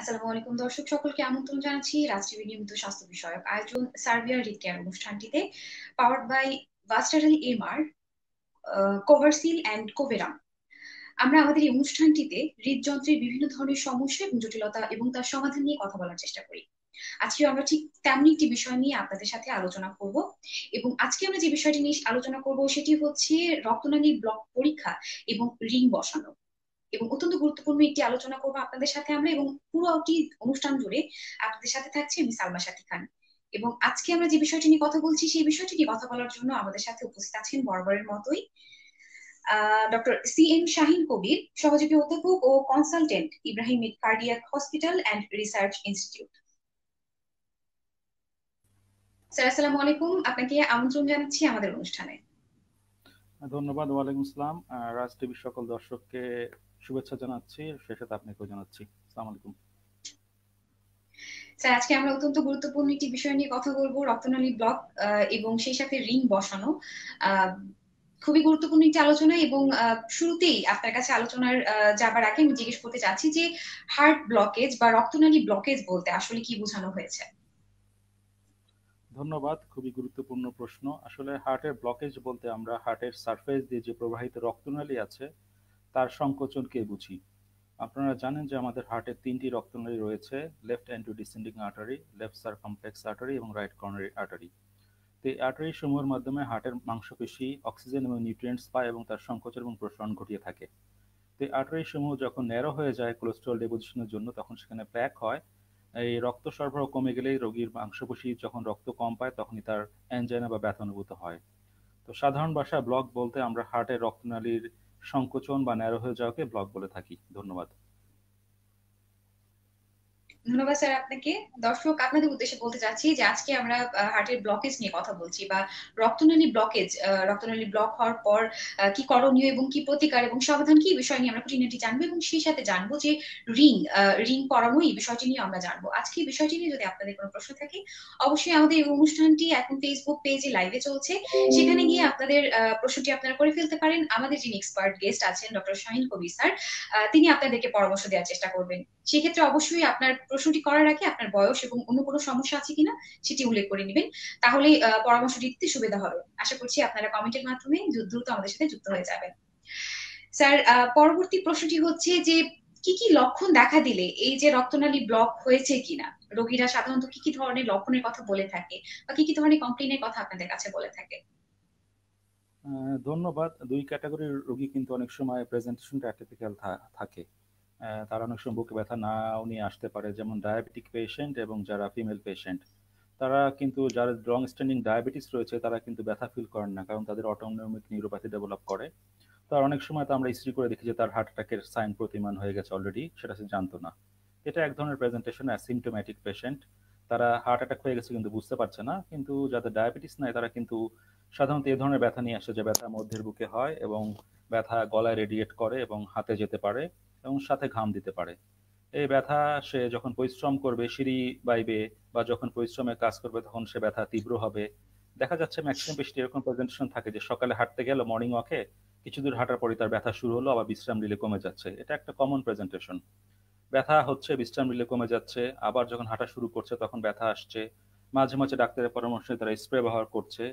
আসসালামু আলাইকুম দর্শক সকলকে আমন্ত্রণ জানাচ্ছি রাষ্ট্রীয় নিয়মিত স্বাস্থ্য বিষয়ক আয়োজন সার্বিয়ার রিকেয়ার অনুষ্ঠানটিতে powered by Vastarel MR Coversyl and Coveram আমরা আমাদের এই অনুষ্ঠানটিতে হৃদযন্ত্রের বিভিন্ন ধরনের সমস্যা এবং জটিলতা এবং তার সমাধান নিয়ে কথা বলার চেষ্টা করি আজকে আমরা ঠিক তেমনি একটি বিষয় নিয়ে আপনাদের সাথে আলোচনা করব এবং আজকে আমরা যে বিষয়টি নিয়ে আলোচনা করব সেটি হচ্ছে রক্তনালীর ব্লক পরীক্ষা এবং রিং বসানো এবং অত্যন্ত গুরুত্বপূর্ণ একটি আলোচনা করবো আপনাদের সাথে আমরা এবং পুরোটি অনুষ্ঠান জুড়ে আপনাদের সাথে থাকছি আমি সালমা সাথী খান এবং আজকে আমরা যে বিষয়টি নিয়ে কথা বলছি সেই বিষয়টি নিয়ে কথা বলার জন্য আমাদের সাথে উপস্থিত আছেন বরবরের মতোই doctor C M Shahin Kabir সহযোগী অধ্যাপক ও consultant Ibrahim cardiac hospital and research institute sir আসসালামু আলাইকুম আপনাকে আমন্ত্রণ জানাচ্ছি আমাদের অনুষ্ঠানে ধন্যবাদ ওয়ালাইকুম আসসালাম রাজ টিভির সকল দর্শককে শুভেচ্ছা জানাচ্ছি শেষে আপনাকে জানাচ্ছি আসসালামু আলাইকুম স্যার আজকে আমরা অত্যন্ত গুরুত্বপূর্ণ একটি বিষয় নিয়ে কথা বলবো রক্তনালী ব্লক এবং সেই সাথে রিং বসানো খুবই গুরুত্বপূর্ণ একটি আলোচনা এবং শুরুতেই আপনার কাছে আলোচনার যাবার আগে আমি জিজ্ঞেস করতে চাচ্ছি যে হার্ট ব্লকেজ বা রক্তনালী ব্লকেজ বলতে আসলে কি বোঝানো হয়েছে ধন্যবাদ খুবই গুরুত্বপূর্ণ প্রশ্ন আসলে হার্টের ব্লকেজ বলতে আমরা হার্টের সারফেস দিয়ে যে প্রবাহিত রক্তনালী আছে তার সংকোচনকে বুঝি আপনারা জানেন যে আমাদের হার্টের তিনটি রক্তনালী রয়েছে left anterior descending artery left circumflex artery এবং রাইট কর্নারি আর্টারি তো এই আর্টারি সমূহের মাধ্যমে হার্টের মাংসপেশি অক্সিজেন এবং নিউট্রিয়েন্টস পায় এবং তার সংকোচন এবং প্রসারণ ঘটিয়ে থাকে তো এই আর্টারি সমূহ যখন ন্যারো হয়ে যায় কোলেস্ট্রল ডেপোজিশনের জন্য তখন সেখানে প্যাক হয় এই রক্ত সরবরাহ কমে গেলে রোগীর মাংসপেশি যখন রক্ত কম পায় তখনই তার অ্যাঞ্জাইনা বা ব্যথা অনুভূত হয় তো সাধারণ ভাষায় ব্লক বলতে আমরা হার্টের রক্তনালীর সংকোচন বা ন্যারো হয়ে যাওয়াকে ব্লক বলে থাকি ধন্যবাদ ধন্যবাদ স্যার আপনাকে দর্শক আপনাদের উদ্দেশ্যে বলতে চাচ্ছি যে আজকে আমরা হার্টের ব্লকেজ নিয়ে কথা বলছি বা রক্তনালী ব্লকেজ রক্তনালী ব্লক হওয়ার পর কি করণীয় এবং কি প্রতিকার এবং সাবধান কি বিষয় নিয়ে আমরা খুঁটিনাটি জানবো এবং সেই সাথে জানবো যে রিং রিং পরানো এই বিষয়টি নিয়ে আমরা জানবো আজকে এই বিষয়টি নিয়ে যদি আপনাদের কোনো প্রশ্ন থাকে অবশ্যই আমাদের এই অনুষ্ঠানটি এখন ফেসবুক পেজে লাইভে চলছে সেখানে গিয়ে আপনাদের প্রশ্নটি আপনারা করে ফেলতে পারেন আমাদের যিনি এক্সপার্ট গেস্ট আছেন ডক্টর শাহিন কবির স্যার তিনি আপনাদেরকে পরামর্শ দেওয়ার চেষ্টা করবেন সেক্ষেত্রে অবশ্যই আপনার প্রশ্নটি করার আগে আপনার বয়স এবং অন্য কোনো সমস্যা আছে কিনা সেটি উল্লেখ করে নেবেন তাহলে পরামর্শ দিতে সুবিধা হবে আশা করছি আপনারা কমেন্টের মাধ্যমে দ্রুত আমাদের সাথে যুক্ত হয়ে যাবেন স্যার পরবর্তী প্রশ্নটি হচ্ছে যে কি কি লক্ষণ দেখা দিলে এই যে রক্তনালী ব্লক হয়েছে কিনা রোগীরা সাধারণত কি কি ধরনের লক্ষণের কথা বলে থাকে বা কি কি ধরনের কমপ্লেনের কথা আপনাদের কাছে বলে থাকে ধন্যবাদ দুই ক্যাটাগরির রোগী কিন্তু অনেক সময় প্রেজেন্টেশনটা অ্যাটিপিক্যাল থাকে তারা অনেক সময় বুকে ব্যথা নাও নিয়ে আসতে পারে যেমন ডায়াবেটিক পেশেন্ট এবং যারা ফিমেল পেশেন্ট তারা কিন্তু যারা লং স্ট্যান্ডিং ডায়াবেটিস রয়েছে তারা কিন্তু ব্যথা ফিল করেন না কারণ তাদের অটোনোমিক নিউরোপ্যাথি ডেভেলপ করে তার অনেক সময় তো আমরা ইস্ত্রি করে দেখি যে তার হার্ট অ্যাটাকের সাইন প্রতিমান হয়ে গেছে অলরেডি সেটা সে জানতো না এটা এক ধরনের প্রেজেন্টেশন অ্যাসিমটোম্যাটিক পেশেন্ট তারা হার্ট অ্যাটাক হয়ে গেছে কিন্তু বুঝতে পারছে না কিন্তু যাদের ডায়াবেটিস নাই তারা কিন্তু সাধারণত এ ধরনের ব্যথা নিয়ে আসে যে ব্যথা মধ্যের বুকে হয় এবং ব্যথা গলায় রেডিয়েট করে এবং হাতে যেতে পারে এবং সাথে ঘাম দিতে পারে এই ব্যথা সে যখন পরিশ্রম করবে সিঁড়ি বাইবে বা যখন পরিশ্রমে কাজ করবে তখন সে ব্যথা তীব্র হবে দেখা যাচ্ছে ম্যাক্সিমাম পেশেন্ট এরকম প্রেজেন্টেশন থাকে যে সকালে হাঁটতে গেল মর্নিং ওয়াকে কিছু দূর হাঁটার পরে তার ব্যথা শুরু হলো আবার বিশ্রাম নিলে কমে যাচ্ছে এটা একটা কমন প্রেজেন্টেশন ব্যথা হচ্ছে বিশ্রাম নিলে কমে যাচ্ছে আবার যখন হাঁটা শুরু করছে তখন ব্যথা আসছে মাঝে মাঝে ডাক্তারের পরামর্শ তারা স্প্রে ব্যবহার করছে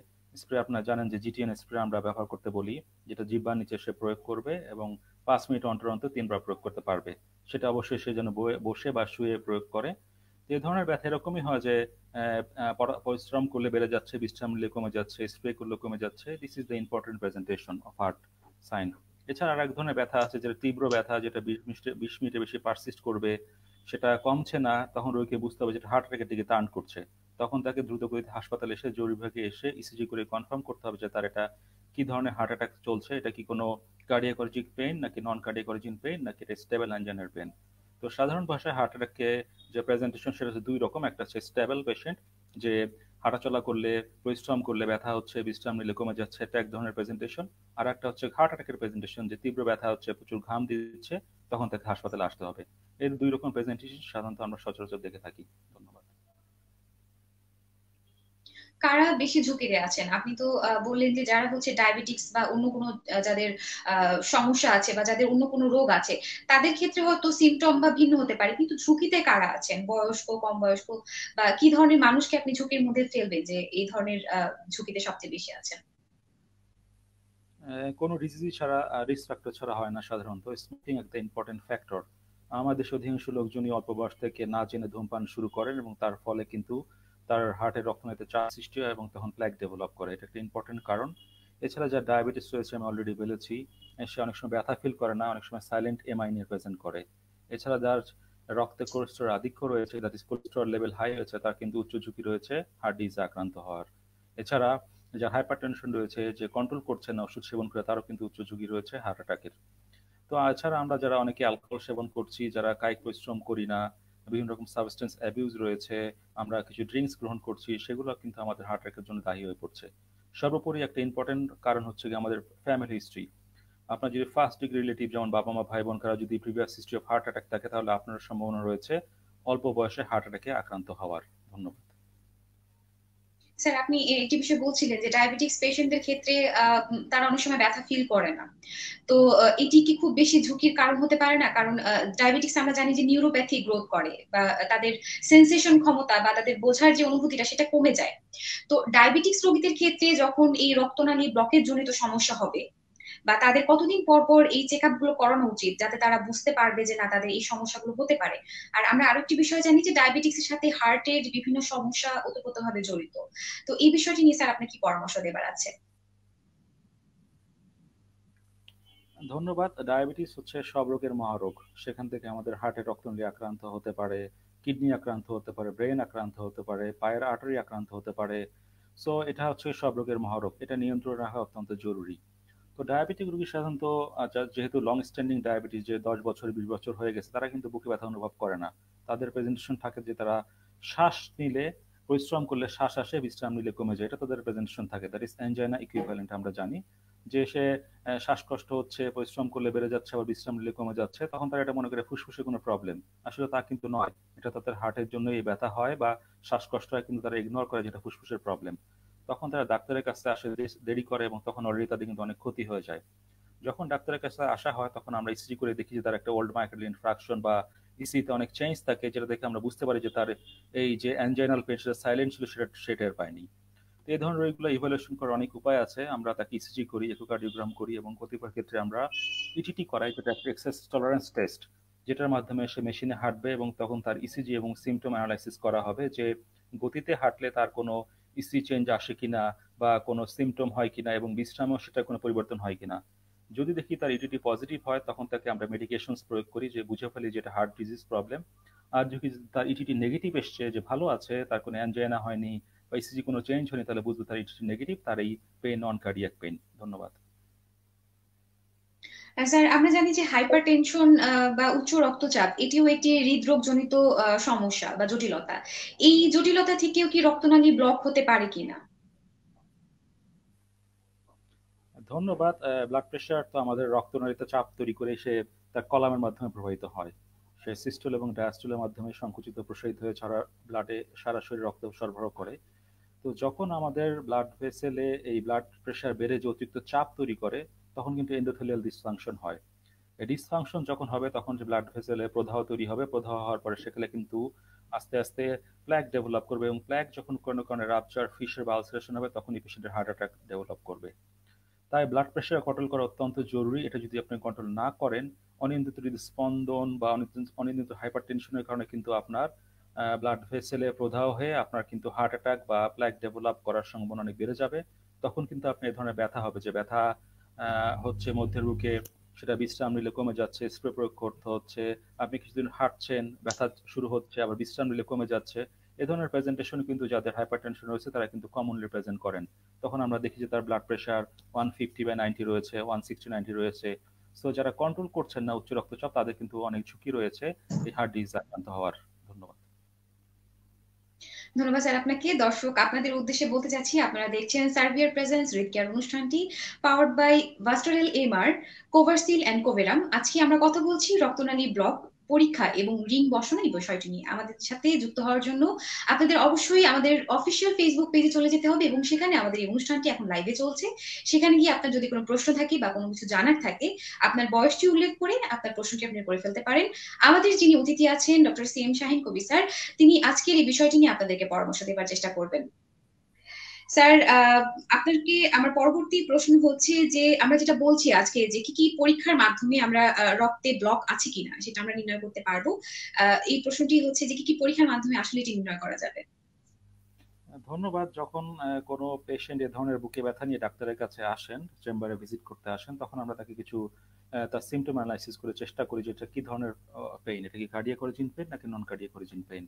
স্প্রে আপনারা জানেন যে জিটিএন স্প্রে আমরা ব্যবহার করতে বলি যেটা জিব্বার নিচে সে প্রয়োগ করবে এবং পাঁচ মিনিট অন্তর অন্তর তিনবার প্রয়োগ করতে পারবে সেটা অবশ্যই সে যেন বসে বা শুয়ে প্রয়োগ করে এ ধরনের ব্যথা এরকমই হয় যে পরিশ্রম করলে বেড়ে যাচ্ছে বিশ্রাম নিলে কমে যাচ্ছে স্প্রে করলে কমে যাচ্ছে this is the important presentation of heart sign এছাড়া আর এক ধরনের ব্যথা আছে যেটা তীব্র ব্যথা যেটা বিশ মিনিটে বেশি পার্সিস্ট করবে সেটা কমছে না তখন রোগীকে বুঝতে হবে যেটা হার্ট রেটের দিকে টার্ন করছে তখন তাকে দ্রুত গতিতে হাসপাতালে এসে জরুরি বিভাগে এসে ইসিজি e করে কনফার্ম করতে হবে যে তার এটা কি ধরনের হার্ট অ্যাটাক চলছে এটা কি কোনো কার্ডিয়াকোলজিক পেন নাকি নন কার্ডিয়াকোলজিন পেন নাকি এটা স্টেবল আঞ্জানের পেন তো সাধারণ ভাষায় হার্ট অ্যাটাককে যে প্রেজেন্টেশন সেটা হচ্ছে দুই রকম একটা হচ্ছে স্টেবল পেশেন্ট যে হাঁটাচলা করলে পরিশ্রম করলে ব্যথা হচ্ছে বিশ্রাম নিলে কমে যাচ্ছে এটা এক ধরনের প্রেজেন্টেশন আর একটা হচ্ছে হার্ট অ্যাটাকের প্রেজেন্টেশন যে তীব্র ব্যথা হচ্ছে প্রচুর ঘাম দিচ্ছে তখন তাকে হাসপাতালে আসতে হবে এর দুই রকম প্রেজেন্টেশন সাধারণত আমরা সচরাচর দেখে থাকি ধন্যবাদ কারা বেশি ঝুঁকিতে আছেন আপনি তো বললেন যে যারা হচ্ছে ডায়াবেটিক্স বা অন্য কোনো যাদের সমস্যা আছে বা যাদের অন্য কোনো রোগ আছে তাদের ক্ষেত্রে হয়তো সিমটম বা ভিন্ন হতে পারে কিন্তু ঝুঁকিতে কারা আছেন বয়স্ক কম বয়স্ক বা কি ধরনের মানুষকে আপনি ঝুঁকির মধ্যে ফেলবেন যে এই ধরনের ঝুঁকিতে সবচেয়ে বেশি আছেন কোনো ডিজিজ ছাড়া রিস্ক ফ্যাক্টর ছাড়া হয় না সাধারণত স্মোকিং একটা ইম্পর্টেন্ট ফ্যাক্টর আমাদের অধিকাংশ লোকজনই অল্প বয়স থেকে না জেনে ধূমপান শুরু করেন এবং তার ফলে কিন্তু তার হার্টের রক্তনালীতে চাপ সৃষ্টি হয় এবং তখন প্ল্যাক ডেভেলপ করে এটা একটা ইম্পর্টেন্ট কারণ এছাড়া যা ডায়াবেটিস রয়েছে আমি অলরেডি বলেছি সে অনেক সময় ব্যথা ফিল করে না অনেক সময় সাইলেন্ট এমআই নিয়ে প্রেজেন্ট করে এছাড়া যার রক্তে কোলেস্ট্রল আধিক্য রয়েছে দ্যাট কোলেস্ট্রল লেভেল হাই হয়েছে তার কিন্তু উচ্চ ঝুঁকি রয়েছে হার্ট ডিজে আক্রান্ত হওয়ার এছাড়া যার হাইপার টেনশন রয়েছে যে কন্ট্রোল করছে না ওষুধ সেবন করে তারও কিন্তু উচ্চ ঝুঁকি রয়েছে হার্ট অ্যাটাকের তো এছাড়া আমরা যারা অনেকে অ্যালকোহল সেবন করছি যারা কায়িক পরিশ্রম করি না বিভিন্ন রকম সাবস্টেন্স অ্যাবিউজ রয়েছে আমরা কিছু ড্রিঙ্কস গ্রহণ করছি সেগুলো কিন্তু আমাদের হার্ট অ্যাটাকের জন্য দায়ী হয়ে পড়ছে সর্বোপরি একটা ইম্পর্টেন্ট কারণ হচ্ছে গিয়ে আমাদের ফ্যামিলি হিস্ট্রি আপনার যদি ফার্স্ট ডিগ্রি রিলেটিভ যেমন বাবা মা ভাই বোন কারা যদি previous history of heart attack থাকে তাহলে আপনার সম্ভাবনা রয়েছে অল্প বয়সে হার্ট অ্যাটাকে আক্রান্ত হওয়ার ধন্যবাদ স্যার আপনি একটি বিষয় বলছিলেন যে ডায়াবেটিক্স পেশেন্টদের ক্ষেত্রে তারা অনেক সময় ব্যথা ফিল করে না তো এটি কি খুব বেশি ঝুঁকির কারণ হতে পারে না কারণ ডায়াবেটিক্স আমরা জানি যে নিউরোপ্যাথি গ্রোথ করে বা তাদের সেন্সেশন ক্ষমতা বা তাদের বোঝার যে অনুভূতিটা সেটা কমে যায় তো ডায়াবেটিক্স রোগীদের ক্ষেত্রে যখন এই রক্তনালী ব্লকের জনিত সমস্যা হবে বা তাদের কতদিন পর পর এই চেক গুলো করানো উচিত যাতে তারা বুঝতে পারবে যে না তাদের এই সমস্যাগুলো হতে পারে আর আমরা আরেকটি বিষয় জানি যে ডায়াবেটিক্সের সাথে হার্টের বিভিন্ন সমস্যা ভাবে জড়িত তো এই বিষয়টি নিয়ে স্যার আপনি কি পরামর্শ দেবার আছে ধন্যবাদ ডায়াবেটিস হচ্ছে সব রোগের মহারোগ সেখান থেকে আমাদের হার্টে রক্তনালী আক্রান্ত হতে পারে কিডনি আক্রান্ত হতে পারে ব্রেন আক্রান্ত হতে পারে পায়ের আর্টারি আক্রান্ত হতে পারে সো এটা হচ্ছে সব রোগের মহারোগ এটা নিয়ন্ত্রণ রাখা অত্যন্ত জরুরি তো ডায়াবেটিক রোগী সাধারণত যেহেতু লং স্ট্যান্ডিং ডায়াবেটিস যে দশ বছর বিশ বছর হয়ে গেছে তারা কিন্তু বুকে ব্যথা অনুভব করে না তাদের প্রেজেন্টেশন থাকে যে তারা শ্বাস নিলে পরিশ্রম করলে শ্বাস আসে বিশ্রাম নিলে কমে যায় এটা তাদের প্রেজেন্টেশন থাকে দ্যাট ইস অ্যাঞ্জাইনা ইকুইভ্যালেন্ট আমরা জানি যে সে শ্বাসকষ্ট হচ্ছে পরিশ্রম করলে বেড়ে যাচ্ছে আবার বিশ্রাম নিলে কমে যাচ্ছে তখন তারা এটা মনে করে ফুসফুসে কোনো প্রবলেম আসলে তা কিন্তু নয় এটা তাদের হার্টের জন্য এই ব্যথা হয় বা শ্বাসকষ্ট হয় কিন্তু তারা ইগনোর করে যেটা ফুসফুসের প্রবলেম তখন তারা ডাক্তারের কাছে আসে দেরি করে এবং তখন অলরেডি তাদের কিন্তু অনেক ক্ষতি হয়ে যায় যখন ডাক্তারের কাছে আসা হয় তখন আমরা ইসিজি করে দেখি যে তার একটা ওল্ড মাইক্রোল ইনফ্রাকশন বা ইসিতে অনেক চেঞ্জ থাকে যেটা দেখে আমরা বুঝতে পারি যে তার এই যে অ্যানজাইনাল পেন সেটা সাইলেন্ট ছিল সেটা সেটার পায়নি তো এই ধরনের রোগগুলো ইভ্যালুয়েশন করার অনেক উপায় আছে আমরা তাকে ইসিজি করি ইকোকার্ডিওগ্রাম করি এবং কতিপয় ক্ষেত্রে আমরা ইটিটি e করাই যেটা একটা এক্সেস টলারেন্স টেস্ট যেটার মাধ্যমে সে মেশিনে হাঁটবে এবং তখন তার ইসিজি e এবং সিমটম অ্যানালাইসিস করা হবে যে গতিতে হাঁটলে তার কোনো ইসি চেঞ্জ আসে কিনা বা কোনো সিমটম হয় কিনা এবং বিশ্রামেও সেটা কোনো পরিবর্তন হয় কিনা যদি দেখি তার ইটিটি পজিটিভ হয় তখন তাকে আমরা মেডিকেশনস প্রয়োগ করি যে বুঝে ফেলি যে এটা হার্ট ডিজিজ প্রবলেম আর যদি তার ইটিটি নেগেটিভ এসছে যে ভালো আছে তার কোনো অ্যানজয়না হয়নি বা ইসিজি কোনো চেঞ্জ হয়নি তাহলে বুঝবো তার ইটিটি e নেগেটিভ তার এই পেন নন কার্ডিয়াক পেন ধন্যবাদ স্যার আমরা জানি যে হাইপার টেনশন বা উচ্চ রক্তচাপ এটিও একটি হৃদরোগজনিত সমস্যা বা জটিলতা এই জটিলতা থেকেও কি রক্তনালী ব্লক হতে পারে কিনা ধন্যবাদ ব্লাড প্রেশার তো আমাদের রক্তনালীতে চাপ তৈরি করে সে তার কলামের মাধ্যমে প্রবাহিত হয় সে সিস্টল এবং ডায়াস্টলের মাধ্যমে সংকুচিত প্রসারিত হয়ে সারা ব্লাডে সারা শরীর রক্ত সরবরাহ করে তো যখন আমাদের ব্লাড ভেসেলে এই ব্লাড প্রেশার বেড়ে যে অতিরিক্ত চাপ তৈরি করে তখন কিন্তু এন্ডোথেলিয়াল ডিসফাংশন হয় এই ডিসফাংশন যখন হবে তখন যে ব্লাড ভেসেলে প্রদাহ তৈরি হবে প্রদাহ হওয়ার পরে সেখানে কিন্তু আস্তে আস্তে প্ল্যাক ডেভেলপ করবে এবং প্ল্যাক যখন কোনো কারণে রাপচার ফিশের বা আলসারেশন হবে তখন এই পেশেন্টের হার্ট অ্যাটাক ডেভেলপ করবে তাই ব্লাড প্রেশার কন্ট্রোল করা অত্যন্ত জরুরি এটা যদি আপনি কন্ট্রোল না করেন অনিয়ন্ত্রিত হৃদস্পন্দন বা অনিয়ন্ত্রিত হাইপার টেনশনের কারণে কিন্তু আপনার ব্লাড ভেসেলে প্রদাহ হয়ে আপনার কিন্তু হার্ট অ্যাটাক বা প্ল্যাক ডেভেলপ করার সম্ভাবনা অনেক বেড়ে যাবে তখন কিন্তু আপনি এই ধরনের ব্যথা হবে যে ব্যথা হচ্ছে মধ্যের বুকে সেটা বিশ্রাম নিলে কমে যাচ্ছে স্প্রে প্রয়োগ করতে হচ্ছে আপনি কিছুদিন হাঁটছেন ব্যথা শুরু হচ্ছে আবার বিশ্রাম নিলে কমে যাচ্ছে এ ধরনের প্রেজেন্টেশন কিন্তু যাদের হাইপার টেনশন রয়েছে তারা কিন্তু কমনলি প্রেজেন্ট করেন তখন আমরা দেখি যে তার ব্লাড প্রেশার ওয়ান ফিফটি বা নাইনটি রয়েছে ওয়ান সিক্সটি নাইনটি রয়েছে সো যারা কন্ট্রোল করছেন না উচ্চ রক্তচাপ তাদের কিন্তু অনেক ঝুঁকি রয়েছে এই হার্ট ডিজিজ আক্রান্ত হওয়ার ধন্যবাদ স্যার আপনাকে দর্শক আপনাদের উদ্দেশ্যে বলতে চাচ্ছি আপনারা দেখছেন সার্ভিয়ার প্রেজেন্স রেডকেয়ার অনুষ্ঠানটি powered by Vastarel MR Coversyl and Coveram আজকে আমরা কথা বলছি রক্তনালী ব্লক পরীক্ষা এবং রিং বসানো এই বিষয়টি নিয়ে আমাদের সাথে যুক্ত হওয়ার জন্য আপনাদের অবশ্যই আমাদের অফিসিয়াল ফেসবুক পেজে চলে যেতে হবে এবং সেখানে আমাদের এই অনুষ্ঠানটি এখন লাইভে চলছে সেখানে গিয়ে আপনার যদি কোনো প্রশ্ন থাকে বা কোনো কিছু জানার থাকে আপনার বয়সটি উল্লেখ করে আপনার প্রশ্নটি আপনি করে ফেলতে পারেন আমাদের যিনি অতিথি আছেন ডক্টর সি এম শাহিন কবি স্যার তিনি আজকের এই বিষয়টি নিয়ে আপনাদেরকে পরামর্শ দেওয়ার চেষ্টা করবেন স্যার আপনার কি আমার পরবর্তী প্রশ্ন হচ্ছে যে আমরা যেটা বলছি আজকে যে কি কি পরীক্ষার মাধ্যমে আমরা রক্তে ব্লক আছে কিনা সেটা আমরা নির্ণয় করতে পারবো এই প্রশ্নটি হচ্ছে যে কি কি পরীক্ষার মাধ্যমে আসলে এটি নির্ণয় করা যাবে ধন্যবাদ যখন কোনো পেশেন্ট এ ধরনের বুকে ব্যথা নিয়ে ডাক্তারের কাছে আসেন চেম্বারে ভিজিট করতে আসেন তখন আমরা তাকে কিছু তার সিমটম অ্যানালাইসিস করে চেষ্টা করি যে এটা কি ধরনের পেইন এটা কি কার্ডিয়াক অরিজিন পেইন নাকি নন কার্ডিয়াক অরিজিন পেইন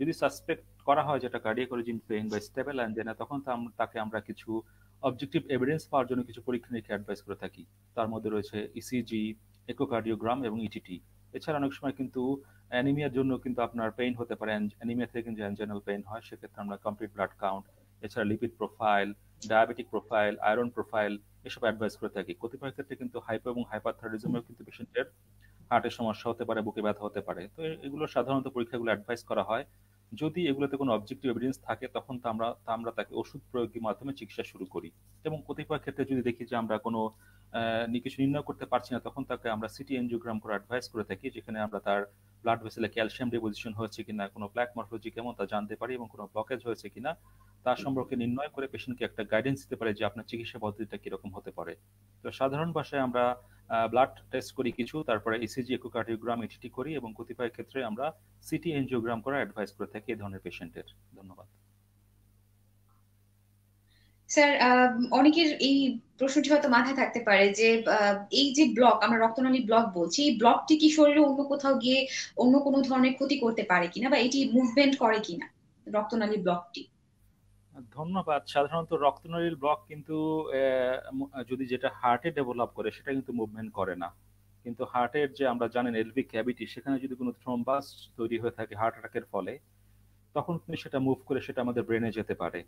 যদি সাসপেক্ট করা হয় যেটা কার্ডিয়াকোলজিন পেইন বা স্টেবল অ্যানজেনা তখন তাকে আমরা কিছু অবজেক্টিভ এভিডেন্স পাওয়ার জন্য কিছু পরীক্ষা নিরীক্ষা অ্যাডভাইস করে থাকি তার মধ্যে রয়েছে ইসিজি e একোকার্ডিওগ্রাম এবং ইটিটি e এছাড়া অনেক সময় কিন্তু অ্যানিমিয়ার জন্য কিন্তু আপনার পেইন হতে পারে অ্যানিমিয়া থেকে কিন্তু অ্যানজেনাল পেইন হয় সেক্ষেত্রে আমরা কমপ্লিট ব্লাড কাউন্ট এছাড়া lipid profile diabetic profile iron profile এসব অ্যাডভাইস করে থাকি কতিপয় ক্ষেত্রে কিন্তু হাইপো এবং হাইপারথাইরিজমেও কিন্তু পেশেন্টের হার্টের সমস্যা হতে পারে বুকে ব্যথা হতে পারে তো এগুলো সাধারণত পরীক্ষাগুলো অ্যাডভাইস করা হয় যদি এগুলোতে কোনো অবজেক্টিভ এভিডেন্স থাকে তখন তো আমরা তা আমরা তাকে ওষুধ প্রয়োগের মাধ্যমে চিকিৎসা শুরু করি এবং কতিপয় ক্ষেত্রে যদি দেখি যে আমরা কোনো কিছু নির্ণয় করতে পারছি না তখন তাকে আমরা সিটি এনজিওগ্রাম করে অ্যাডভাইস করে থাকি যেখানে আমরা তার ব্লাড ভেসেলে ক্যালসিয়াম ডিপোজিশন হয়েছে কিনা কোনো প্ল্যাক মর্ফোলজি কেমন তা জানতে পারি এবং কোনো ব্লকেজ হয়েছে কিনা তার সম্পর্কে নির্ণয় করে পেশেন্টকে একটা গাইডেন্স দিতে পারে যে আপনার চিকিৎসা পদ্ধতিটা কিরকম হতে পারে তো সাধারণ ভাষায় আমরা ব্লাড টেস্ট করি কিছু তারপরে ইসিজি একোকার্ডিওগ্রাম এটিটি করি এবং কতিপয় ক্ষেত্রে আমরা সিটি এনজিওগ্রাম করার অ্যাডভাইস করে থাকি এই ধরনের পেশেন্টের ধন্যবাদ স্যার অনেকের এই প্রশ্নটি হয়তো মাথায় থাকতে পারে যে এই যে ব্লক আমরা রক্তনালী ব্লক বলছি এই ব্লকটি কি শরীরে অন্য কোথাও গিয়ে অন্য কোনো ধরনের ক্ষতি করতে পারে কিনা বা এটি মুভমেন্ট করে কিনা রক্তনালী ব্লকটি ধন্যবাদ সাধারণত রক্তনালীর ব্লক কিন্তু যদি যেটা হার্টে ডেভেলপ করে সেটা কিন্তু মুভমেন্ট করে না কিন্তু হার্টের যে আমরা জানেন এলভি ক্যাভিটি সেখানে যদি কোনো থ্রম্বাস তৈরি হয়ে থাকে হার্ট অ্যাটাকের ফলে তখন কিন্তু সেটা মুভ করে সেটা আমাদের ব্রেনে যেতে পারে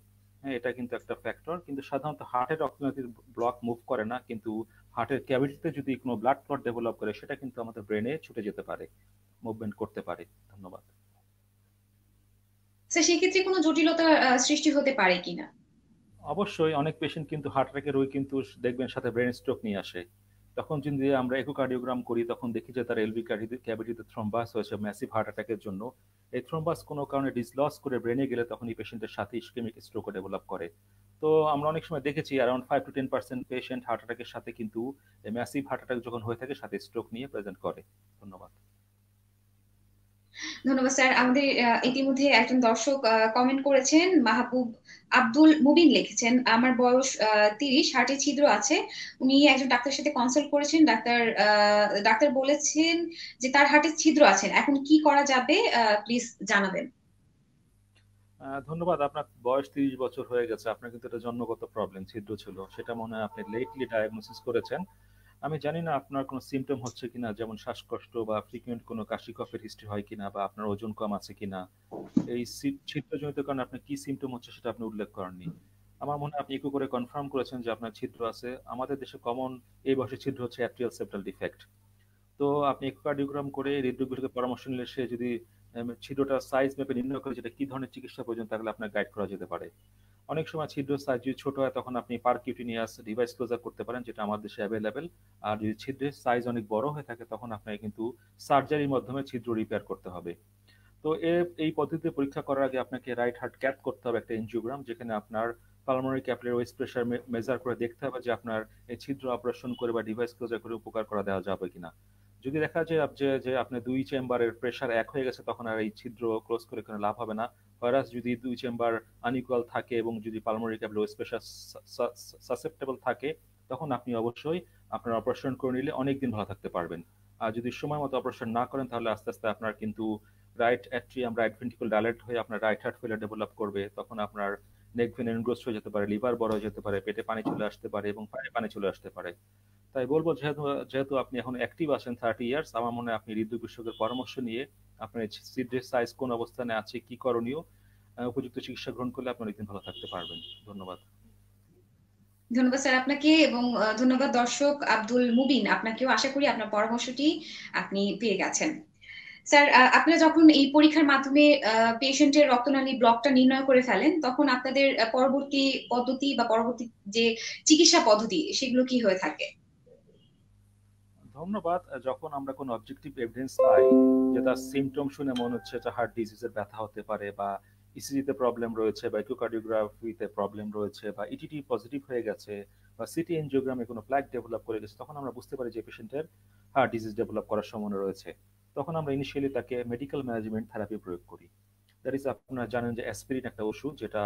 হ্যাঁ এটা কিন্তু একটা ফ্যাক্টর কিন্তু সাধারণত হার্টের অক্সিজেনের ব্লক মুভ করে না কিন্তু হার্টের ক্যাভিটিতে যদি কোনো ব্লাড ক্লট ডেভেলপ করে সেটা কিন্তু আমাদের ব্রেনে ছুটে যেতে পারে মুভমেন্ট করতে পারে ধন্যবাদ সেই সেক্ষেত্রে কোনো জটিলতা সৃষ্টি হতে পারে কিনা অবশ্যই অনেক পেশেন্ট কিন্তু হার্ট অ্যাটাকের রোগী কিন্তু দেখবেন সাথে ব্রেন স্ট্রোক নিয়ে আসে তখন যদি আমরা একোকার্ডিওগ্রাম করি তখন দেখি যে তার এলভি ক্যাভিটিতে থ্রম্বাস হয়েছে ম্যাসিভ হার্ট অ্যাটাকের জন্য এই থ্রম্বাস কোনো কারণে ডিসলস করে ব্রেনে গেলে তখন এই পেশেন্টের সাথে ইস্কেমিক স্ট্রোকও ডেভেলপ করে তো আমরা অনেক সময় দেখেছি around five to ten percent patient heart অ্যাটাকের সাথে কিন্তু ম্যাসিভ হার্ট অ্যাটাক যখন হয়ে থাকে সাথে স্ট্রোক নিয়ে প্রেজেন্ট করে ধন্যবাদ ধন্যবাদ স্যার আমাদের ইতিমধ্যে একজন দর্শক কমেন্ট করেছেন মাহবুব আব্দুল মুবিন লিখেছেন আমার বয়স তিরিশ হার্টে ছিদ্র আছে উনি একজন ডাক্তারের সাথে কনসাল্ট করেছেন ডাক্তার ডাক্তার বলেছেন যে তার হার্টে ছিদ্র আছে এখন কি করা যাবে প্লিজ জানাবেন ধন্যবাদ আপনার বয়স তিরিশ বছর হয়ে গেছে আপনার কিন্তু এটা জন্মগত প্রবলেম ছিদ্র ছিল সেটা মনে হয় আপনি লেটলি ডায়াগনোসিস করেছেন আমি জানি না আপনার কোনো সিমটম হচ্ছে কিনা যেমন শ্বাসকষ্ট বা ফ্রিকুয়েন্ট কোনো কাশি কফের হিস্ট্রি হয় কিনা বা আপনার ওজন কম আছে কিনা এই ছিদ্রজনিত কারণে আপনার কি সিমটম হচ্ছে সেটা আপনি উল্লেখ করেননি আমার মনে হয় আপনি একটু করে কনফার্ম করেছেন যে আপনার ছিদ্র আছে আমাদের দেশে কমন এই বয়সে ছিদ্র হচ্ছে অ্যাট্রিয়াল সেপ্টাল ডিফেক্ট তো আপনি ইকোকার্ডিওগ্রাম করে হৃদরোগগুলোকে পরামর্শ নিলে সে যদি ছিদ্রটার সাইজ মেপে নির্ণয় করে যেটা কি ধরনের চিকিৎসা প্রয়োজন তাহলে আপনার গাইড করা যেতে পারে অনেক সময় ছিদ্র সাইজ যদি ছোট হয় তখন আপনি পারকিউটিনিয়াস ডিভাইস ক্লোজার করতে পারেন যেটা আমাদের দেশে অ্যাভেলেবেল আর যদি ছিদ্রের সাইজ অনেক বড় হয়ে থাকে তখন আপনাকে কিন্তু সার্জারির মাধ্যমে ছিদ্র রিপেয়ার করতে হবে তো এই পদ্ধতিতে পরীক্ষা করার আগে আপনাকে রাইট হার্ট ক্যাট করতে হবে একটা এনজিওগ্রাম যেখানে আপনার পালমোনারি ক্যাপলের ওয়েস্ট প্রেশার মেজার করে দেখতে হবে যে আপনার এই ছিদ্র অপারেশন করে বা ডিভাইস ক্লোজার করে উপকার করা দেওয়া যাবে কিনা যদি দেখা যায় যে আপনি দুই চেম্বারের প্রেশার এক হয়ে গেছে তখন আর এই ছিদ্র ক্লোজ করে কোনো লাভ হবে না ভাইরাস যদি দুই চেম্বার আনইকুয়াল থাকে এবং যদি পালমোনারি লো স্পেশাল সাসেপ্টেবল থাকে তখন আপনি অবশ্যই আপনার অপারেশন করে নিলে অনেক দিন ভালো থাকতে পারবেন আর যদি সময় মতো অপারেশন না করেন তাহলে আস্তে আস্তে আপনার কিন্তু right atrium right ventricle dilate হয়ে আপনার রাইট হার্ট ফেলার ডেভেলপ করবে তখন আপনার নেক ভেন এনগ্রোস হয়ে যেতে পারে লিভার বড় হয়ে যেতে পারে পেটে পানি চলে আসতে পারে এবং পায়ে পানি চলে আসতে পারে তাই বলবো যেহেতু যেহেতু আপনি এখন অ্যাক্টিভ আছেন থার্টি ইয়ার্স আমার মনে হয় আপনি হৃদয় বিশ্বকের পরামর্শ নিয়ে আপনার সিডের সাইজ কোন অবস্থানে আছে কি করণীয় উপযুক্ত চিকিৎসা গ্রহণ করলে আপনার ভালো থাকতে পারবেন ধন্যবাদ ধন্যবাদ স্যার আপনাকে এবং ধন্যবাদ দর্শক আব্দুল মুবিন আপনাকেও আশা করি আপনার পরামর্শটি আপনি পেয়ে গেছেন স্যার আপনারা যখন এই পরীক্ষার মাধ্যমে পেশেন্টের রক্তনালী ব্লকটা নির্ণয় করে ফেলেন তখন আপনাদের পরবর্তী পদ্ধতি বা পরবর্তী যে চিকিৎসা পদ্ধতি সেগুলো কি হয়ে থাকে ধন্যবাদ যখন আমরা কোনো অবজেক্টিভ এভিডেন্স পাই যে তার সিমটম শুনে মনে হচ্ছে এটা হার্ট ডিজিজের ব্যথা হতে পারে বা ইসিজিতে e প্রবলেম রয়েছে বা ইকোকার্ডিওগ্রাফিতে প্রবলেম রয়েছে বা ইটিটি e পজিটিভ হয়ে গেছে বা সিটি এনজিওগ্রামে কোনো প্ল্যাক ডেভেলপ করে গেছে তখন আমরা বুঝতে পারি যে পেশেন্টের হার্ট ডিজিজ ডেভেলপ করার সম্ভাবনা রয়েছে তখন আমরা ইনিশিয়ালি তাকে মেডিকেল ম্যানেজমেন্ট থেরাপি প্রয়োগ করি দ্যাট ইস আপনারা জানেন যে অ্যাসপিরিন একটা ওষুধ যেটা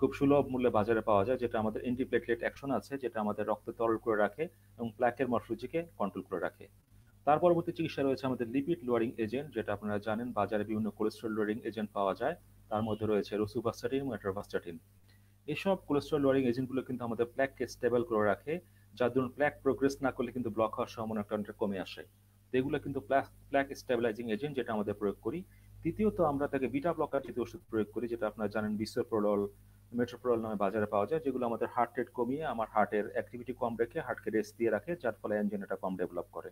খুব সুলভ মূল্যে বাজারে পাওয়া যায় যেটা আমাদের অ্যান্টিপ্লেটলেট অ্যাকশন আছে যেটা আমাদের রক্ত তরল করে রাখে এবং প্ল্যাকের মর্ফলজিকে কন্ট্রোল করে রাখে তার পরবর্তী চিকিৎসা রয়েছে আমাদের লিপিড লোয়ারিং এজেন্ট যেটা আপনারা জানেন বাজারে বিভিন্ন কোলেস্ট্রল লোয়ারিং এজেন্ট পাওয়া যায় তার মধ্যে রয়েছে রসুভাস্টাটিন এবং এসব কোলেস্ট্রল লোয়ারিং এজেন্টগুলো কিন্তু আমাদের প্ল্যাককে স্টেবল করে রাখে যার ধরুন প্ল্যাক প্রোগ্রেস না করলে কিন্তু ব্লক হওয়ার সম্ভাবনা কমে আসে তো এগুলো কিন্তু প্ল্যাক প্ল্যাক স্টেবিলাইজিং এজেন্ট যেটা আমাদের প্রয়োগ করি তৃতীয়ত আমরা তাকে বিটা ব্লকার জাতীয় ওষুধ প্রয়োগ করি যেটা আপনারা জানেন বিশ্বপ্রলল মেট্রোপ্রল নামে বাজারে পাওয়া যায় যেগুলো আমাদের হার্ট রেট কমিয়ে আমার হার্টের অ্যাক্টিভিটি কম রেখে হার্টকে রেস্ট দিয়ে রাখে যার ফলে অ্যাঞ্জিনাটা কম ডেভেলপ করে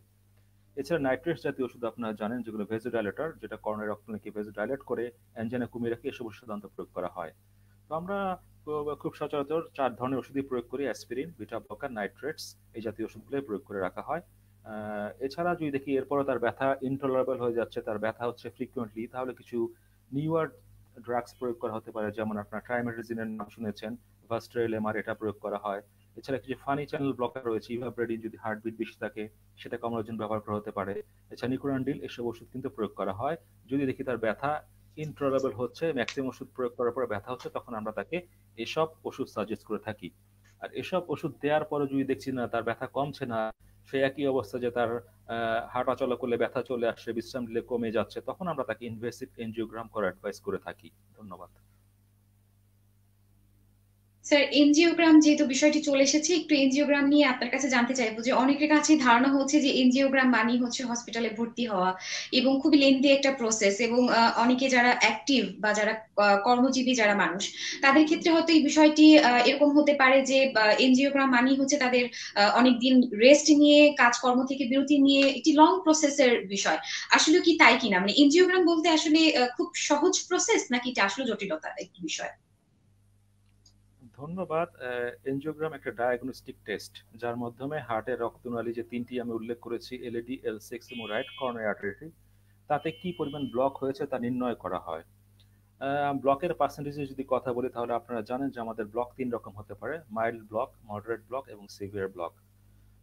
এছাড়া নাইট্রেস জাতীয় ওষুধ আপনারা জানেন যেগুলো ভেজোডাইলেটর যেটা করোনার রক্তনালীকে ভেজোডাইলেট করে অ্যাঞ্জিনা কমিয়ে রাখে এসব ওষুধ প্রয়োগ করা হয় তো আমরা খুব সচরাচর চার ধরনের ওষুধই প্রয়োগ করি অ্যাসপিরিন বিটা ব্লকার নাইট্রেটস এই জাতীয় ওষুধগুলোই প্রয়োগ করে রাখা হয় এছাড়া যদি দেখি এরপরে তার ব্যথা ইনটলারেবল হয়ে যাচ্ছে তার ব্যথা হচ্ছে ফ্রিকুয়েন্টলি তাহলে কিছু নিউয়ার ড্রাগস প্রয়োগ করা হতে পারে যেমন আপনার ট্রাইমেটোজিনের নাম শুনেছেন ভাস্ট্রেল এমআর এটা প্রয়োগ করা হয় এছাড়া কিছু ফানি চ্যানেল ব্লকার রয়েছে ইভাব্রেডিন যদি হার্টবিট বেশি থাকে সেটা কমানোর জন্য ব্যবহার করা হতে পারে এছাড়া নিকোরান্ডিল এসব ওষুধ কিন্তু প্রয়োগ করা হয় যদি দেখি তার ব্যথা ইনটলারেবল হচ্ছে ম্যাক্সিমাম ওষুধ প্রয়োগ করার পরে ব্যথা হচ্ছে তখন আমরা তাকে এসব ওষুধ সাজেস্ট করে থাকি আর এসব ওষুধ দেওয়ার পরে যদি দেখছি না তার ব্যথা কমছে না সেই একই অবস্থা যে তার হাঁটা চলা করলে ব্যথা চলে আসছে বিশ্রাম দিলে কমে যাচ্ছে তখন আমরা তাকে ইনভেসিভ এনজিওগ্রাম করার অ্যাডভাইস করে থাকি ধন্যবাদ স্যার এনজিওগ্রাম যেহেতু বিষয়টি চলে এসেছে একটু এনজিওগ্রাম নিয়ে আপনার কাছে জানতে চাইবো যে অনেকের কাছে ধারণা হচ্ছে যে এনজিওগ্রাম মানে হচ্ছে হসপিটালে ভর্তি হওয়া এবং খুবই লেন্দি একটা প্রসেস এবং অনেকে যারা অ্যাক্টিভ বা যারা কর্মজীবী যারা মানুষ তাদের ক্ষেত্রে হয়তো এই বিষয়টি এরকম হতে পারে যে এনজিওগ্রাম মানেই হচ্ছে তাদের অনেক দিন রেস্ট নিয়ে কাজকর্ম থেকে বিরতি নিয়ে একটি লং প্রসেসের বিষয় আসলে কি তাই কিনা মানে এনজিওগ্রাম বলতে আসলে খুব সহজ প্রসেস নাকি এটা আসলে জটিলতা একটি বিষয় ধন্যবাদ এনজিওগ্রাম একটা ডায়াগনস্টিক টেস্ট যার মাধ্যমে হার্টের রক্ত নালী যে তিনটি আমি উল্লেখ করেছি এলইডি এল সিক্স এবং রাইট কর্নার আর্টারি তাতে কি পরিমাণ ব্লক হয়েছে তা নির্ণয় করা হয় ব্লকের পার্সেন্টেজে যদি কথা বলি তাহলে আপনারা জানেন যে আমাদের ব্লক তিন রকম হতে পারে মাইল্ড ব্লক মডারেট ব্লক এবং সিভিয়ার ব্লক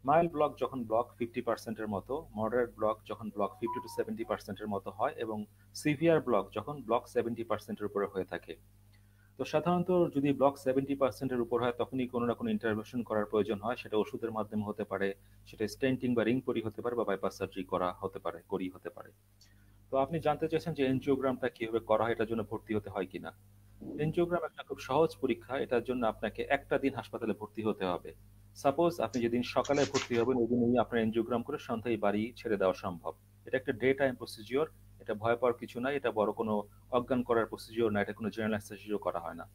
মাইল ব্লক যখন ব্লক ফিফটি পার্সেন্টের মতো মডারেট ব্লক যখন ব্লক ফিফটি টু সেভেন্টি পার্সেন্টের মতো হয় এবং সিভিয়ার ব্লক যখন ব্লক সেভেন্টি পার্সেন্টের উপরে হয়ে থাকে তো সাধারণত যদি ব্লক সেভেন্টি পার্সেন্টের উপর হয় তখনই কোনো না কোনো ইন্টারভেশন করার প্রয়োজন হয় সেটা ওষুধের মাধ্যমে হতে পারে সেটা স্টেন্টিং বা রিং পরি হতে পারে বা বাইপাস সার্জারি করা হতে পারে করি হতে পারে তো আপনি জানতে চাইছেন যে এনজিওগ্রামটা কীভাবে করা হয় এটার জন্য ভর্তি হতে হয় কিনা এনজিওগ্রাম একটা খুব সহজ পরীক্ষা এটার জন্য আপনাকে একটা দিন হাসপাতালে ভর্তি হতে হবে সাপোজ আপনি যেদিন সকালে ভর্তি হবেন ওই দিনই আপনার এনজিওগ্রাম করে সন্ধ্যায় বাড়ি ছেড়ে দেওয়া সম্ভব এটা একটা ডে টাইম প্রসিজিওর এটা ভয় পাওয়ার কিছু নাই এটা বড় কোনো অজ্ঞান করার প্রসিজিওর না এটা কোনো জেনারেল অ্যানেস্থেসিও করা হয় না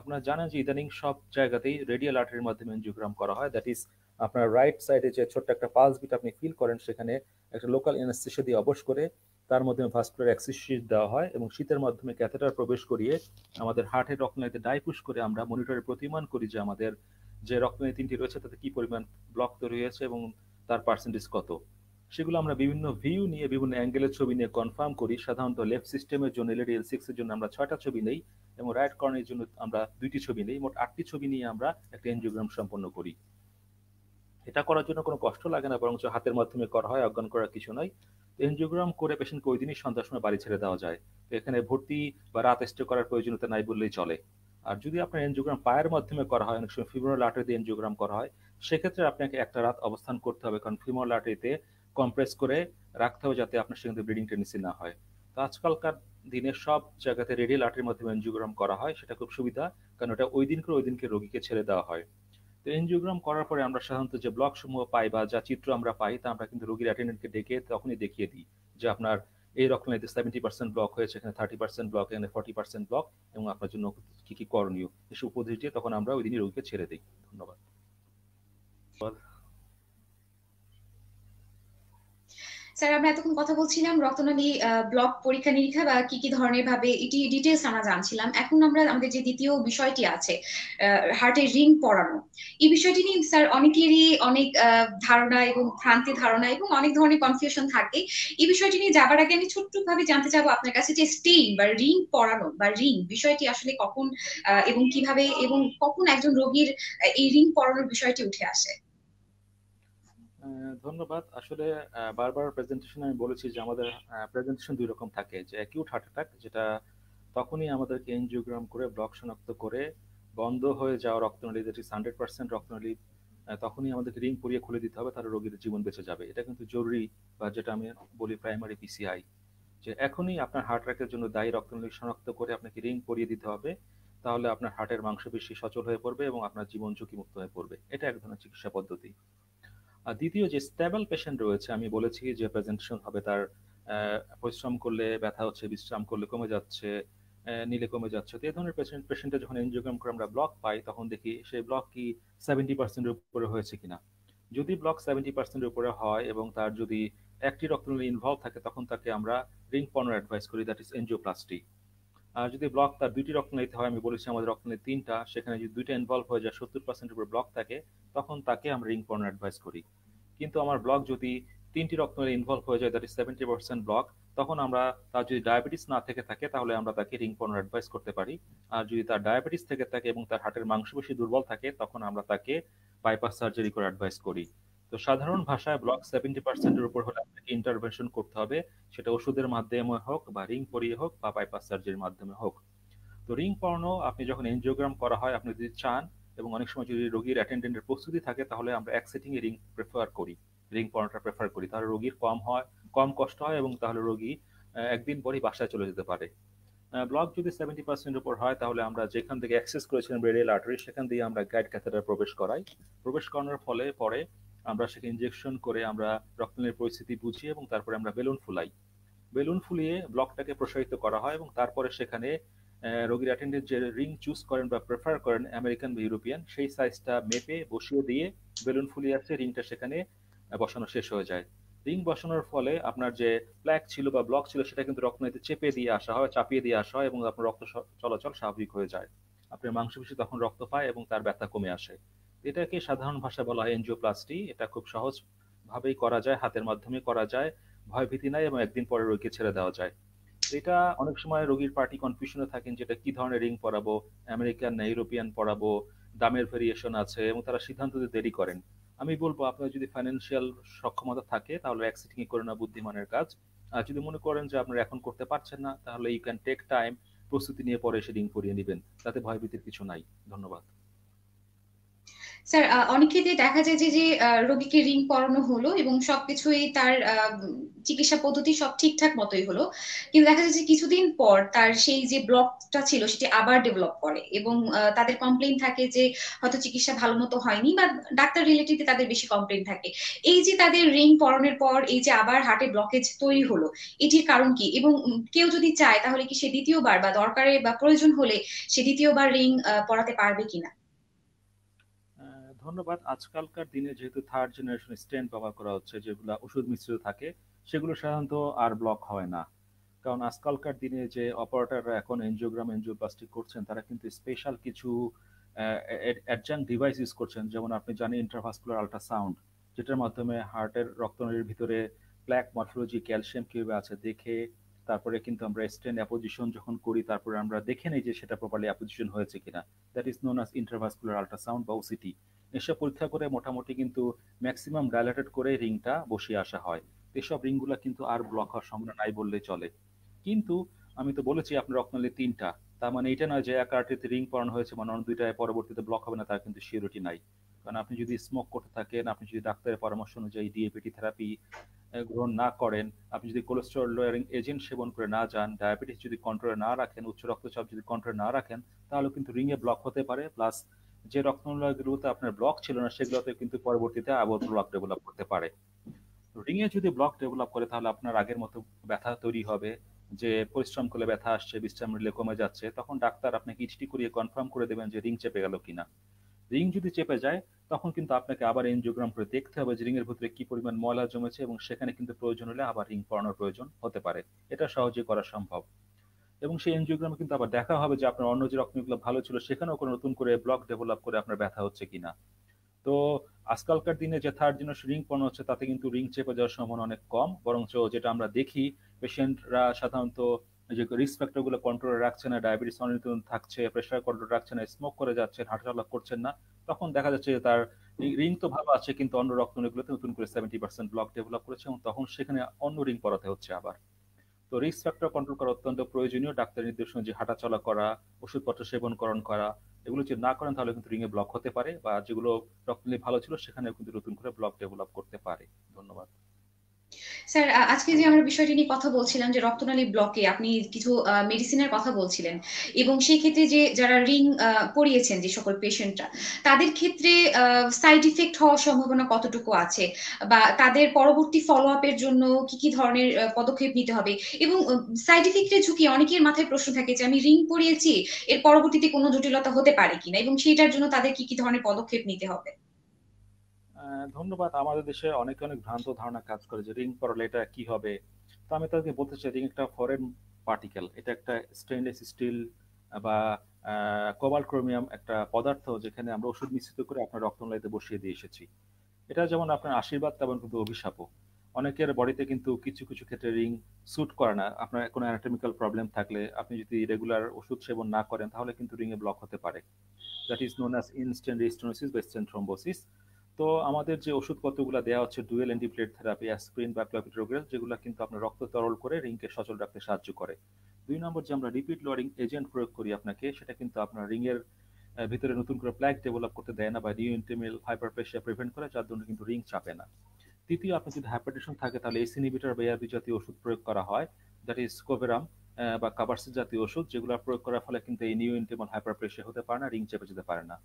আপনারা জানেন যে ইদানিং সব জায়গাতেই রেডিয়াল আর্টারির মাধ্যমে এনজিওগ্রাম করা হয় দ্যাট ইজ আপনার রাইট সাইডে যে ছোট্ট একটা পালস বিট আপনি ফিল করেন সেখানে একটা লোকাল অ্যানেস্থেসিয়া দিয়ে অবশ করে তার মধ্যে ভাস্কুলার অ্যাক্সিস দেওয়া হয় এবং শীতের মাধ্যমে ক্যাথেটার প্রবেশ করিয়ে আমাদের হার্টের রক্তনালীতে ডাই পুশ করে আমরা মনিটরে প্রতিমান করি যে আমাদের যে রক্তনালী তিনটি রয়েছে তাতে কি পরিমাণ ব্লক তৈরি হয়েছে এবং তার পার্সেন্টেজ কত সেগুলো আমরা বিভিন্ন ভিউ নিয়ে বিভিন্ন অ্যাঙ্গেলের ছবি নিয়ে কনফার্ম করি সাধারণত লেফট সিস্টেমের জন্য এলইডি এল সিক্স এর জন্য আমরা ছয়টা ছবি নেই এবং রাইট কর্নের জন্য আমরা দুইটি ছবি নেই মোট আটটি ছবি নিয়ে আমরা একটা এনজিওগ্রাম সম্পন্ন করি এটা করার জন্য কোনো কষ্ট লাগে না বরং হাতের মাধ্যমে করা হয় অজ্ঞান করার কিছু নয় এনজিওগ্রাম করে পেশেন্টকে ওই দিনই সন্ধ্যার সময় বাড়ি ছেড়ে দেওয়া যায় তো এখানে ভর্তি বা রাত স্টে করার প্রয়োজনীয়তা নাই বললেই চলে আর যদি আপনার এনজিওগ্রাম পায়ের মাধ্যমে করা হয় অনেক সময় ফিমোরাল আর্টারিতে এনজিওগ্রাম করা হয় সেক্ষেত্রে আপনাকে একটা রাত অবস্থান করতে হবে কারণ ফিমোরাল আর্টারিতে কম্প্রেস করে রাখতে হবে যাতে আপনার সেখানে ব্লিডিং টেন্ডেন্সি না হয় তো আজকালকার দিনে সব জায়গাতে রেডিয়াল আর্টের মাধ্যমে এনজিওগ্রাম করা হয় সেটা খুব সুবিধা কারণ ওটা ওই দিন করে ওই দিনকে রোগীকে ছেড়ে দেওয়া হয় তো এনজিওগ্রাম করার পরে আমরা সাধারণত যে ব্লক সমূহ পাই বা যা চিত্র আমরা পাই তা আমরা কিন্তু রোগীর অ্যাটেন্ডেন্টকে ডেকে তখনই দেখিয়ে দিই যে আপনার এই রকম সেভেন্টি পার্সেন্ট ব্লক হয়েছে এখানে থার্টি পার্সেন্ট ব্লক এখানে ফর্টি পার্সেন্ট ব্লক এবং আপনার জন্য কী কী করণীয় এসব উপদেশ দিয়ে তখন আমরা ওই দিনই রোগীকে ছেড়ে দিই ধন্যবাদ স্যার আমরা এতক্ষণ কথা বলছিলাম রক্তনালী ব্লক পরীক্ষা নিরীক্ষা বা কি কি ধরনের ভাবে এটি ডিটেলস আমরা জানছিলাম এখন আমরা আমাদের যে দ্বিতীয় বিষয়টি আছে হার্টে রিং পড়ানো এই বিষয়টি নিয়ে স্যার অনেকেরই অনেক ধারণা এবং ভ্রান্তি ধারণা এবং অনেক ধরনের কনফিউশন থাকে এই বিষয়টি নিয়ে যাবার আগে আমি ছোট্ট ভাবে জানতে চাবো আপনার কাছে যে স্টেইন বা রিং পড়ানো বা রিং বিষয়টি আসলে কখন এবং কিভাবে এবং কখন একজন রোগীর এই রিং পড়ানোর বিষয়টি উঠে আসে ধন্যবাদ আসলে বারবার প্রেজেন্টেশন আমি বলেছি যে আমাদের প্রেজেন্টেশন দুই রকম থাকে যে অ্যাকিউট হার্ট অ্যাটাক যেটা তখনই আমাদেরকে এনজিওগ্রাম করে ব্লক শনাক্ত করে বন্ধ হয়ে যাওয়া রক্তনালী যেটি হান্ড্রেড পার্সেন্ট রক্তনালী তখনই আমাদেরকে রিং পরিয়ে খুলে দিতে হবে তাহলে রোগীর জীবন বেঁচে যাবে এটা কিন্তু জরুরি বা যেটা আমি বলি প্রাইমারি পিসিআই যে এখনই আপনার হার্ট অ্যাটাকের জন্য দায়ী রক্তনালী শনাক্ত করে আপনাকে রিং পরিয়ে দিতে হবে তাহলে আপনার হার্টের মাংসপেশি সচল হয়ে পড়বে এবং আপনার জীবন ঝুঁকি মুক্ত হয়ে পড়বে এটা এক ধরনের চিকিৎসা পদ্ধতি দ্বিতীয় যে স্ট্যাবল পেশেন্ট রয়েছে আমি বলেছি যে প্রেজেন্টেশন হবে তার পরিশ্রম করলে ব্যথা হচ্ছে বিশ্রাম করলে কমে যাচ্ছে নিলে কমে যাচ্ছে তো এই ধরনের পেশেন্ট পেশেন্টে যখন এনজিওগ্রাম করে আমরা ব্লক পাই তখন দেখি সেই ব্লক কি সেভেন্টি পার্সেন্টের উপরে হয়েছে কিনা যদি ব্লক সেভেন্টি পার্সেন্টের উপরে হয় এবং তার যদি একটি রক্তনালী ইনভলভ থাকে তখন তাকে আমরা রিং পনের অ্যাডভাইস করি দ্যাট ইজ এনজিওপ্লাস্টিক আর যদি ব্লক তার দুইটি নিতে হয় আমি বলেছি আমাদের রক্তনালী তিনটা সেখানে যদি দুইটা ইনভলভ হয়ে যায় সত্তর পার্সেন্টের উপরে ব্লক থাকে তখন তাকে আমরা রিং পড়ানোর অ্যাডভাইস করি কিন্তু আমার ব্লক যদি তিনটি রক্তনালী ইনভলভ হয়ে যায় that is seventy percent block তখন আমরা তার যদি ডায়াবেটিস না থেকে থাকে তাহলে আমরা তাকে রিং পড়ানোর অ্যাডভাইস করতে পারি আর যদি তার ডায়াবেটিস থেকে থাকে এবং তার হার্টের মাংসপেশি দুর্বল থাকে তখন আমরা তাকে বাইপাস সার্জারি করে অ্যাডভাইস করি তো সাধারণ ভাষায় ব্লক সেভেন্টি পার্সেন্টের উপর হলে আপনাকে ইন্টারভেনশন করতে হবে সেটা ওষুধের মাধ্যমে হোক বা রিং পরিয়ে হোক বা বাইপাস সার্জারির মাধ্যমে হোক তো রিং পরানো আপনি যখন এনজিওগ্রাম করা হয় আপনি যদি চান এবং অনেক সময় যদি রোগীর অ্যাটেন্ডেন্টের প্রস্তুতি থাকে তাহলে আমরা এক সেটিংয়ে রিং প্রেফার করি রিং পরানোটা প্রেফার করি তাহলে রোগীর কম হয় কম কষ্ট হয় এবং তাহলে রোগী একদিন পরই বাসায় চলে যেতে পারে ব্লক যদি সেভেন্টি পার্সেন্টের উপর হয় তাহলে আমরা যেখান থেকে অ্যাক্সেস করেছিলাম রেডিয়াল আর্টারি সেখান দিয়ে আমরা গাইড ক্যাথেটার প্রবেশ করাই প্রবেশ করানোর ফলে পরে আমরা সেখানে ইঞ্জেকশন করে আমরা রক্তনের পরিস্থিতি বুঝি এবং তারপরে আমরা বেলুন ফুলাই বেলুন ফুলিয়ে ব্লকটাকে প্রসারিত করা হয় এবং তারপরে সেখানে রোগীর অ্যাটেন্ডেন্ট যে রিং চুজ করেন বা প্রেফার করেন আমেরিকান বা ইউরোপিয়ান সেই সাইজটা মেপে বসিয়ে দিয়ে বেলুন ফুলিয়ে আসে রিংটা সেখানে বসানো শেষ হয়ে যায় রিং বসানোর ফলে আপনার যে প্ল্যাক ছিল বা ব্লক ছিল সেটা কিন্তু রক্তনীতে চেপে দিয়ে আসা হয় চাপিয়ে দিয়ে আসা হয় এবং আপনার রক্ত চলাচল স্বাভাবিক হয়ে যায় আপনার মাংসপেশি তখন রক্ত পায় এবং তার ব্যথা কমে আসে এটাকে সাধারণ ভাষা বলা হয় এনজিও প্লাস্টি এটা খুব সহজভাবেই করা যায় হাতের মাধ্যমে করা যায় ভয় ভীতি নাই এবং একদিন পরে রোগীকে ছেড়ে দেওয়া যায় এটা অনেক সময় রোগীর পার্টি কনফিউশনে থাকেন যেটা কি ধরনের রিং পরাবো আমেরিকান না ইউরোপিয়ান পরাবো দামের ভেরিয়েশন আছে এবং তারা সিদ্ধান্ত দিতে দেরি করেন আমি বলবো আপনার যদি ফাইন্যান্সিয়াল সক্ষমতা থাকে তাহলে অ্যাক্সিটিং করে না বুদ্ধিমানের কাজ আর যদি মনে করেন যে আপনারা এখন করতে পারছেন না তাহলে ইউ ক্যান টেক টাইম প্রস্তুতি নিয়ে পরে এসে রিং করিয়ে নেবেন তাতে ভয়ভীতির কিছু নাই ধন্যবাদ স্যার অনেক ক্ষেত্রে দেখা যায় যে রোগীকে রিং পরানো হলো এবং সবকিছুই তার চিকিৎসা পদ্ধতি সব ঠিকঠাক মতোই হলো কিন্তু দেখা যায় যে কিছুদিন পর তার সেই যে ব্লকটা ছিল সেটি আবার ডেভেলপ করে এবং তাদের কমপ্লেন থাকে যে হয়তো চিকিৎসা ভালো মতো হয়নি বা ডাক্তার রিলেটেডে তাদের বেশি কমপ্লেন থাকে এই যে তাদের রিং পরানোর পর এই যে আবার হার্টে ব্লকেজ তৈরি হলো এটির কারণ কি এবং কেউ যদি চায় তাহলে কি সে দ্বিতীয়বার বা দরকারে বা প্রয়োজন হলে সে দ্বিতীয়বার রিং পরাতে পারবে কিনা ধন্যবাদ আজকালকার দিনে যেহেতু থার্ড জেনারেশন স্টেন্ট ব্যবহার করা হচ্ছে যেগুলো ওষুধ মিশ্রিত থাকে সেগুলো সাধারণত আর ব্লক হয় না কারণ আজকালকার দিনে যে অপারেটাররা এখন এনজিওগ্রাম এনজিওপ্লাস্টিক করছেন তারা কিন্তু স্পেশাল কিছু অ্যাডজাং ডিভাইস ইউজ করছেন যেমন আপনি জানেন ইন্টারভাসকুলার আল্ট্রাসাউন্ড যেটার মাধ্যমে হার্টের রক্তনালীর ভিতরে প্ল্যাক মর্ফোলজি ক্যালসিয়াম কীভাবে আছে দেখে তারপরে কিন্তু আমরা স্টেন অ্যাপোজিশন যখন করি তারপরে আমরা দেখে নিই যে সেটা প্রপারলি অ্যাপোজিশন হয়েছে কিনা that is known as intravascular ultrasound বা ওসিটি এসে পরীক্ষা করে মোটামুটি কিন্তু ম্যাক্সিমাম ডাইলেটেড করে রিংটা বসিয়ে আসা হয় এসব রিংগুলো কিন্তু আর ব্লক হওয়ার সম্ভাবনা নাই বললে চলে কিন্তু আমি তো বলেছি আপনার রক্তনালী তিনটা তার মানে এটা নয় যে এক আর্টিতে রিং পরানো হয়েছে মানে অন্য দুইটায় পরবর্তীতে ব্লক হবে না তার কিন্তু সিওরিটি নাই কারণ আপনি যদি স্মোক করতে থাকেন আপনি যদি ডাক্তারের পরামর্শ অনুযায়ী ডিএপিটি থেরাপি গ্রহণ না করেন আপনি যদি কোলেস্ট্রল লোয়ারিং এজেন্ট সেবন করে না যান ডায়াবেটিস যদি কন্ট্রোলে না রাখেন উচ্চ রক্তচাপ যদি কন্ট্রোলে না রাখেন তাহলে কিন্তু রিংয়ে ব্লক হতে পারে প্লাস যে রক্তনালীগুলোতে আপনার ব্লক ছিল না সেগুলোতে কিন্তু পরবর্তীতে আবার ব্লক ডেভেলপ করতে পারে রিং এ যদি ব্লক ডেভেলপ করে তাহলে আপনার আগের মতো ব্যথা তৈরি হবে যে পরিশ্রম করলে ব্যথা আসছে বিশ্রাম নিলে কমে যাচ্ছে তখন ডাক্তার আপনাকে ইচটি করিয়ে কনফার্ম করে দেবেন যে রিং চেপে গেল কিনা রিং যদি চেপে যায় তখন কিন্তু আপনাকে আবার এনজিওগ্রাম করে দেখতে হবে যে রিংয়ের ভিতরে কি পরিমাণ ময়লা জমেছে এবং সেখানে কিন্তু প্রয়োজন হলে আবার রিং পড়ানোর প্রয়োজন হতে পারে এটা সহজে করা সম্ভব এবং সেই এনজিওগ্রামে কিন্তু আবার দেখা হবে যে আপনার অন্য যে রকমগুলো ভালো ছিল সেখানেও কোনো নতুন করে ব্লক ডেভেলপ করে আপনার ব্যথা হচ্ছে কিনা তো আজকালকার দিনে যে থার্ড জন্য রিং পণ্য হচ্ছে তাতে কিন্তু রিং চেপে যাওয়ার সম্ভাবনা অনেক কম বরঞ্চ যেটা আমরা দেখি পেশেন্টরা সাধারণত যে রিস্ক ফ্যাক্টরগুলো কন্ট্রোলে রাখছে না ডায়াবেটিস অনিয়ন্ত্রণ থাকছে প্রেশার কন্ট্রোল রাখছে না স্মোক করে যাচ্ছেন হাঁটাচলা করছেন না তখন দেখা যাচ্ছে যে তার রিং তো ভালো আছে কিন্তু অন্য রক্তনলীগুলোতে নতুন করে সেভেন্টি পার্সেন্ট ব্লক ডেভেলপ করেছে এবং তখন সেখানে অন্য রিং পড়াতে হচ্ছে আবার তো রিস্ক ফ্যাক্টর কন্ট্রোল করা অত্যন্ত প্রয়োজনীয় ডাক্তার নির্দেশনা যে হাঁটাচলা করা ওষুধপত্র সেবনকরণ করা এগুলো যদি না করেন তাহলে কিন্তু রিংয়ে ব্লক হতে পারে বা যেগুলো রক্তনী ভালো ছিল সেখানে কিন্তু নতুন করে ব্লক ডেভেলপ করতে পারে ধন্যবাদ স্যার আজকে যে আমরা বিষয়টি নিয়ে কথা বলছিলাম যে রক্তনালী ব্লকে আপনি কিছু মেডিসিনের কথা বলছিলেন এবং সেই ক্ষেত্রে যে যারা রিং পড়িয়েছেন যে সকল পেশেন্টরা তাদের ক্ষেত্রে সাইড ইফেক্ট হওয়ার সম্ভাবনা কতটুকু আছে বা তাদের পরবর্তী ফলো আপের জন্য কি কি ধরনের পদক্ষেপ নিতে হবে এবং সাইড ইফেক্টের ঝুঁকি অনেকের মাথায় প্রশ্ন থাকে যে আমি রিং পড়িয়েছি এর পরবর্তীতে কোনো জটিলতা হতে পারে কিনা এবং সেইটার জন্য তাদের কি কি ধরনের পদক্ষেপ নিতে হবে ধন্যবাদ আমাদের দেশে অনেক অনেক ভ্রান্ত ধারণা কাজ করে যে রিং পরলে এটা কি হবে তো আমি তাদেরকে বলতে চাই রিং একটা ফরেন পার্টিকেল এটা একটা স্টেনলেস স্টিল বা কবাল ক্রোমিয়াম একটা পদার্থ যেখানে আমরা ওষুধ মিশ্রিত করে আপনার রক্তনলাইতে বসিয়ে দিয়ে এসেছি এটা যেমন আপনার আশীর্বাদ তেমন কিন্তু অভিশাপও অনেকের বডিতে কিন্তু কিছু কিছু ক্ষেত্রে রিং স্যুট করে না আপনার কোনো অ্যানাটমিক্যাল প্রবলেম থাকলে আপনি যদি রেগুলার ওষুধ সেবন না করেন তাহলে কিন্তু রিংয়ে ব্লক হতে পারে that is known as in stent restenosis বা স্টেন থ্রোম্বোসিস তো আমাদের যে ওষুধ কতগুলো দেওয়া হচ্ছে ডুয়েল অ্যান্টিপ্লেট থেরাপি অ্যাসপ্রিন বা ক্লোপিড্রোগ্রাল যেগুলো কিন্তু আপনার রক্ত তরল করে রিংকে সচল রাখতে সাহায্য করে দুই নম্বর যে আমরা রিপিট লোয়ারিং এজেন্ট প্রয়োগ করি আপনাকে সেটা কিন্তু আপনার রিংয়ের ভিতরে নতুন করে প্ল্যাক ডেভেলপ করতে দেয় না বা নিউ হাইপার প্রেশার প্রিভেন্ট করে যার জন্য কিন্তু রিং চাপে না তৃতীয় আপনার যদি হাইপারটেশন থাকে তাহলে এসিনিবিটার বা এআরবি জাতীয় ওষুধ প্রয়োগ করা হয় দ্যাট ইজ কোভেরাম বা কাবার্সিন জাতীয় ওষুধ যেগুলো প্রয়োগ করার ফলে কিন্তু এই নিউ হাইপার প্রেশার হতে পারে না রিং চেপে যেতে পারে না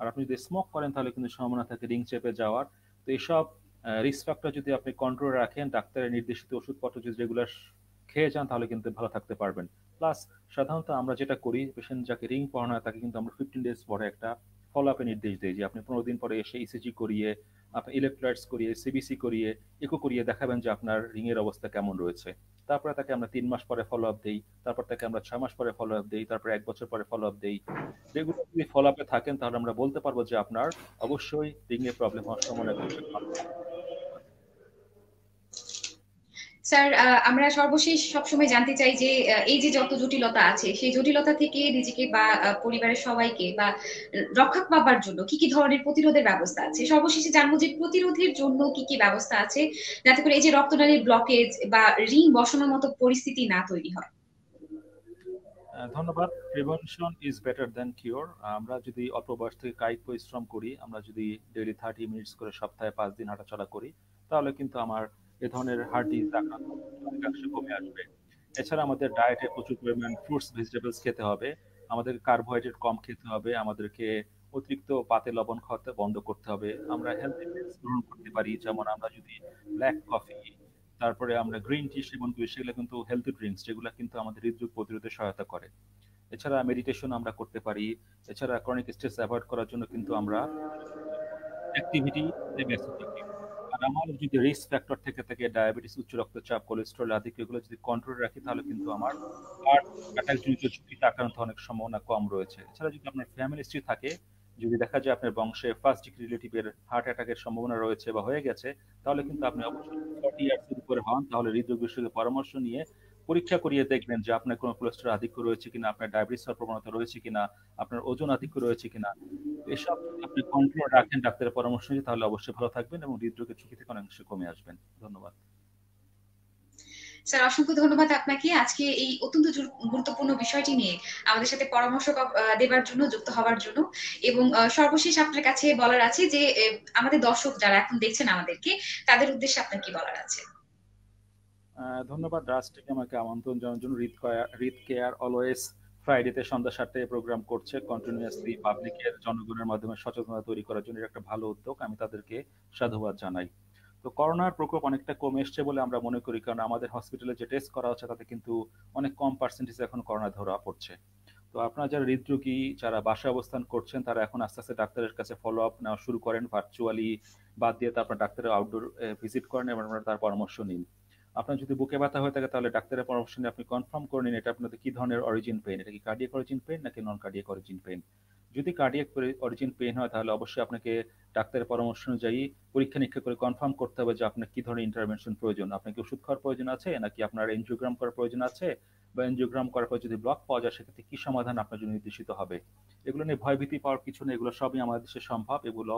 আর আপনি যদি স্মোক করেন তাহলে কিন্তু সম্ভাবনা থাকে রিং চেপে যাওয়ার তো এইসব রিস্ক ফ্যাক্টর যদি আপনি কন্ট্রোল রাখেন ডাক্তারের নির্দেশিত ওষুধপত্র যদি রেগুলার খেয়ে যান তাহলে কিন্তু ভালো থাকতে পারবেন প্লাস সাধারণত আমরা যেটা করি পেশেন্ট যাকে রিং পড়ানো হয় তাকে কিন্তু আমরা ফিফটিন ডেজ পরে একটা ফলো আপে নির্দেশ দেয় যে আপনি পনেরো দিন পরে এসে ইসিজি e করিয়ে আপনি ইলেকট্রাইটস করিয়ে সিবিসি করিয়ে ইকো করিয়ে দেখাবেন যে আপনার রিংয়ের অবস্থা কেমন রয়েছে তারপরে তাকে আমরা তিন মাস পরে ফলো আপ দিই তারপর তাকে আমরা ছয় মাস পরে ফলো আপ দিই তারপরে এক বছর পরে ফলো আপ দিই রেগুলার যদি ফলো আপে থাকেন তাহলে আমরা বলতে পারবো যে আপনার অবশ্যই রিংয়ের প্রবলেম হওয়ার সময় স্যার আমরা সর্বশেষ সবসময় জানতে চাই যে এই যে যত জটিলতা আছে সেই জটিলতা থেকে নিজেকে বা পরিবারের সবাইকে বা রক্ষা পাবার জন্য কি কি ধরনের প্রতিরোধের ব্যবস্থা আছে সর্বশেষে জানবো যে প্রতিরোধের জন্য কি কি ব্যবস্থা আছে যাতে করে এই যে রক্তনালীর ব্লকেজ বা রিং বসানোর মতো পরিস্থিতি না তৈরি হয় ধন্যবাদ prevention is better than cure আমরা যদি অল্প বয়স থেকে কায়িক পরিশ্রম করি আমরা যদি ডেলি থার্টি মিনিটস করে সপ্তাহে পাঁচ দিন হাঁটাচলা করি তাহলে কিন্তু আমার এ ধরনের হার্ট ডিজিজ আক্রান্ত অনেকাংশে কমে আসবে এছাড়া আমাদের ডায়েটে প্রচুর পরিমাণ ফ্রুটস ভেজিটেবলস খেতে হবে আমাদের কার্বোহাইড্রেট কম খেতে হবে আমাদেরকে অতিরিক্ত পাতে লবণ খাওয়াতে বন্ধ করতে হবে আমরা হেলদি ড্রিঙ্কস গ্রহণ করতে পারি যেমন আমরা যদি ব্ল্যাক কফি তারপরে আমরা গ্রিন টি সেবন করি সেগুলো কিন্তু হেলদি ড্রিঙ্কস যেগুলো কিন্তু আমাদের হৃদরোগ প্রতিরোধে সহায়তা করে এছাড়া মেডিটেশন আমরা করতে পারি এছাড়া ক্রনিক স্ট্রেস অ্যাভয়েড করার জন্য কিন্তু আমরা অ্যাক্টিভিটি ব্যস্ত থাকি আমার যদি রিস্ক ফ্যাক্টর থেকে থাকে ডায়াবেটিস উচ্চ রক্তচাপ কোলেস্ট্রল এগুলো যদি কন্ট্রোলে রাখি তাহলে কিন্তু আমার হার্ট ঝুঁকিতে আক্রান্ত অনেক সম্ভাবনা কম রয়েছে এছাড়া যদি আপনার ফ্যামিলি হিস্ট্রি থাকে যদি দেখা যায় আপনার বংশে ফার্স্ট ডিগ্রি রিলেটিভের হার্ট অ্যাটাকের সম্ভাবনা রয়েছে বা হয়ে গেছে তাহলে কিন্তু আপনি অবশ্যই ফর্টি ইয়ার্স উপরে হন তাহলে হৃদরোগ বিশেষজ্ঞের পরামর্শ নিয়ে পরীক্ষা করিয়ে দেখবেন যে আপনার কোনো কোলেস্ট্রল আধিক্য রয়েছে কিনা আপনার ডায়াবেটিস হওয়ার প্রবণতা রয়েছে কিনা আপনার ওজন আধিক্য রয়েছে কিনা এসব আপনি কন্ট্রোল রাখেন ডাক্তারের পরামর্শ নিয়ে তাহলে অবশ্যই ভালো থাকবেন এবং হৃদরোগের ঝুঁকি থেকে অনেকাংশে কমে আসবেন ধন্যবাদ স্যার অসংখ্য ধন্যবাদ আপনাকে আজকে এই অত্যন্ত গুরুত্বপূর্ণ বিষয়টি নিয়ে আমাদের সাথে পরামর্শ দেবার জন্য যুক্ত হওয়ার জন্য এবং সর্বশেষ আপনার কাছে বলার আছে যে আমাদের দর্শক যারা এখন দেখছেন আমাদেরকে তাদের উদ্দেশ্যে আপনার কি বলার আছে ধন্যবাদ রাষ্ট্রকে আমাকে আমন্ত্রণ জানানোর জন্য রিত কেয়ার রিত কেয়ার অলওয়েজ ফ্রাইডেতে সন্ধ্যা সাতটায় প্রোগ্রাম করছে কন্টিনিউয়াসলি পাবলিকের জনগণের মাধ্যমে সচেতনতা তৈরি করার জন্য একটা ভালো উদ্যোগ আমি তাদেরকে সাধুবাদ জানাই তো করোনার প্রকোপ অনেকটা কমে এসছে বলে আমরা মনে করি কারণ আমাদের হসপিটালে যে টেস্ট করা হচ্ছে তাতে কিন্তু অনেক কম পার্সেন্টেজ এখন করোনা ধরা পড়ছে তো আপনারা যারা হৃদরোগী যারা বাসায় অবস্থান করছেন তারা এখন আস্তে আস্তে ডাক্তারের কাছে ফলো আপ নেওয়া শুরু করেন ভার্চুয়ালি বাদ দিয়ে তারপর ডাক্তারের আউটডোর ভিজিট করেন এবং আপনারা তার পরামর্শ নিন আপনার যদি বুকে ব্যথা হয়ে থাকে তাহলে ডাক্তারের পরামর্শ নিয়ে আপনি কনফার্ম করে নিন এটা আপনাদের কি ধরনের অরিজিন পেন এটা কি কার্ডিয়াক অরিজিন পেন নাকি নন কার্ডিয়াক অরিজিন পেন যদি কার্ডিয়াক অরিজিন পেন হয় তাহলে অবশ্যই আপনাকে ডাক্তারের পরামর্শ অনুযায়ী পরীক্ষা নিরীক্ষা করে কনফার্ম করতে হবে যে আপনার কি ধরনের ইন্টারভেনশন প্রয়োজন আপনাকে ওষুধ খাওয়ার প্রয়োজন আছে নাকি আপনার এনজিওগ্রাম করার প্রয়োজন আছে বা এনজিওগ্রাম করার পর যদি ব্লক পাওয়া যায় সেক্ষেত্রে কি সমাধান আপনার জন্য নির্দেশিত হবে এগুলো নিয়ে ভয়ভীতি পাওয়ার কিছু নেই এগুলো সবই আমাদের দেশে সম্ভব এগুলো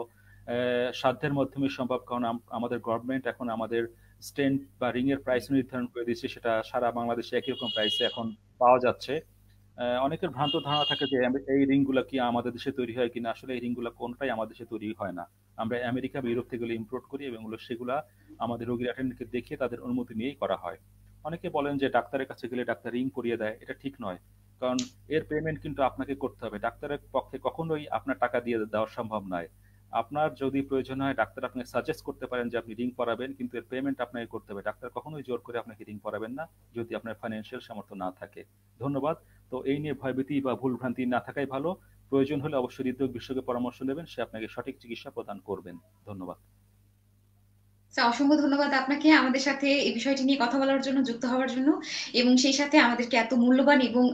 সাধ্যের মাধ্যমে সম্ভব কারণ আমাদের গভর্নমেন্ট এখন আমাদের স্টেন্ট বা রিং এর প্রাইস নির্ধারণ করে দিয়েছি সেটা সারা বাংলাদেশে একই রকম প্রাইসে এখন পাওয়া যাচ্ছে অনেকের ভ্রান্ত ধারণা থাকে যে এই রিংগুলো কি আমাদের দেশে তৈরি হয় কিনা আসলে এই রিংগুলো কোনটাই আমাদের দেশে তৈরি হয় না আমরা আমেরিকা বা ইউরোপ থেকে ইম্পোর্ট করি এবং সেগুলা আমাদের রোগীর অ্যাটেন্ডকে দেখিয়ে তাদের অনুমতি নিয়েই করা হয় অনেকে বলেন যে ডাক্তারের কাছে গেলে ডাক্তার রিং করিয়ে দেয় এটা ঠিক নয় কারণ এর পেমেন্ট কিন্তু আপনাকে করতে হবে ডাক্তারের পক্ষে কখনোই আপনার টাকা দিয়ে দেওয়া সম্ভব নয় আপনার যদি প্রয়োজন হয় ডাক্তার আপনাকে সাজেস্ট করতে পারেন যে আপনি রিং পড়াবেন কিন্তু এর পেমেন্ট আপনাকে করতে হবে ডাক্তার কখনোই জোর করে আপনাকে রিং পড়াবেন না যদি আপনার ফাইন্যান্সিয়াল সামর্থ্য না থাকে ধন্যবাদ তো এই নিয়ে ভয়ভীতি বা ভুলভ্রান্তি না থাকাই ভালো প্রয়োজন হলে অবশ্যই হৃদরোগ বিশেষজ্ঞের পরামর্শ নেবেন সে আপনাকে সঠিক চিকিৎসা প্রদান করবেন ধন্যবাদ অসংখ্য ধন্যবাদ আপনাকে আমাদের সাথে এই বিষয়টি নিয়ে কথা বলার জন্য যুক্ত হওয়ার জন্য এবং সেই সাথে আমাদেরকে এত মূল্যবান এবং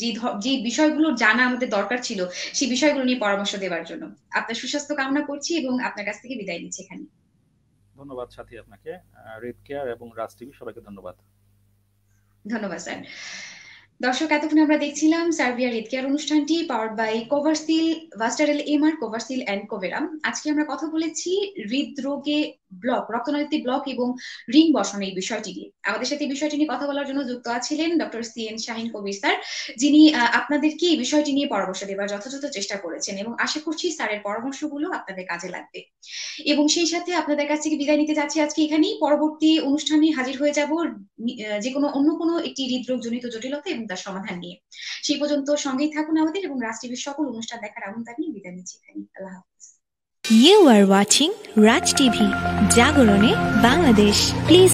যে যে বিষয়গুলো জানা আমাদের দরকার ছিল সেই বিষয়গুলো নিয়ে পরামর্শ দেওয়ার জন্য আপনার সুস্বাস্থ্য কামনা করছি এবং আপনার কাছ থেকে বিদায় নিচ্ছি এখানে ধন্যবাদ সাথী আপনাকে রেড কেয়ার এবং রাজ টিভি সবাইকে ধন্যবাদ ধন্যবাদ স্যার দর্শক এতক্ষণ আমরা দেখছিলাম সার্বিয়া কেয়ার অনুষ্ঠানটি power by Coversyl Vastarel MR Coversyl and Coveram আজকে আমরা কথা বলেছি হৃদরোগে ব্লক রক্তনৈতিক ব্লক এবং রিং বসন এই বিষয়টি নিয়ে আমাদের সাথে এই বিষয়টি নিয়ে কথা বলার জন্য যুক্ত আছিলেন doctor C N Shahin Kabir sir যিনি আপনাদেরকে এই বিষয়টি নিয়ে পরামর্শ দেবার যথাযথ চেষ্টা করেছেন এবং আশা করছি স্যারের পরামর্শগুলো আপনাদের কাজে লাগবে এবং সেই সাথে আপনাদের কাছ থেকে বিদায় নিতে যাচ্ছি আজকে এখানেই পরবর্তী অনুষ্ঠানে হাজির হয়ে যাব যে কোনো অন্য কোনো একটি হৃদরোগ জনিত জটিলতা এবং তার সমাধান নিয়ে সেই পর্যন্ত সঙ্গেই থাকুন আমাদের এবং রাজটিভির সকল অনুষ্ঠান দেখার আমন্ত্রণ বিদায় নিচ্ছি এখানে আল্লাহ হাফিজ You are watching Raj TV, Jagorone, Bangladesh. Please